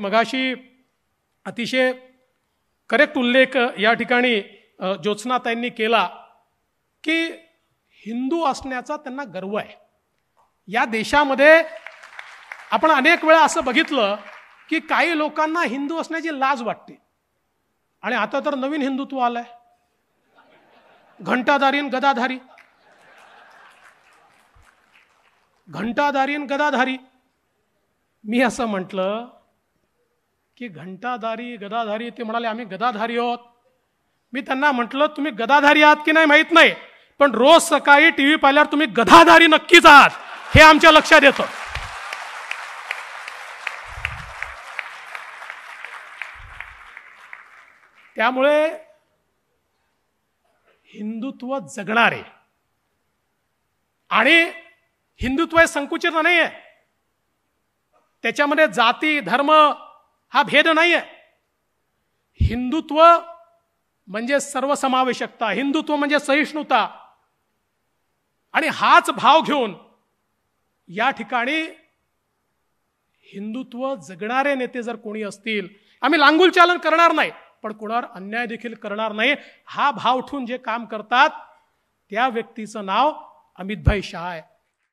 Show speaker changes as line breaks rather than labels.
मगाशी अतिशय करेक्ट उल्लेख या ठिकाणी ज्योत्स्नाताईंनी केला की हिंदू असण्याचा त्यांना गर्व आहे या देशामध्ये आपण अनेक वेळा असं बघितलं की काही लोकांना हिंदू असण्याची लाज वाटते आणि आता तर नवीन हिंदुत्व आलंय घंटाधारीन गदाधारी घंटाधारीन गदाधारी मी असं म्हटलं की घंटाधारी गदाधारी ते म्हणाले आम्ही गदाधारी आहोत मी त्यांना म्हटलं तुम्ही गदाधारी आहात की नाही माहीत नाही पण रोज सकाळी टी व्ही पाहिल्यावर तुम्ही गदाधारी नक्कीच आहात हे आमच्या लक्षात येतं त्यामुळे हिंदुत्व जगणारे आणि हिंदुत्व हे संकुचित नाही आहे त्याच्यामध्ये जाती धर्म हा भेद नाही आहे हिंदुत्व म्हणजे सर्वसमावेशकता हिंदुत्व म्हणजे सहिष्णुता आणि हाच भाव घेऊन या ठिकाणी हिंदुत्व जगणारे नेते जर कोणी असतील आम्ही लांगुल चालन करणार नाही पण कोणावर अन्याय देखील करणार नाही हा भाव ठून जे काम करतात त्या व्यक्तीचं नाव अमितभाई शहा आहे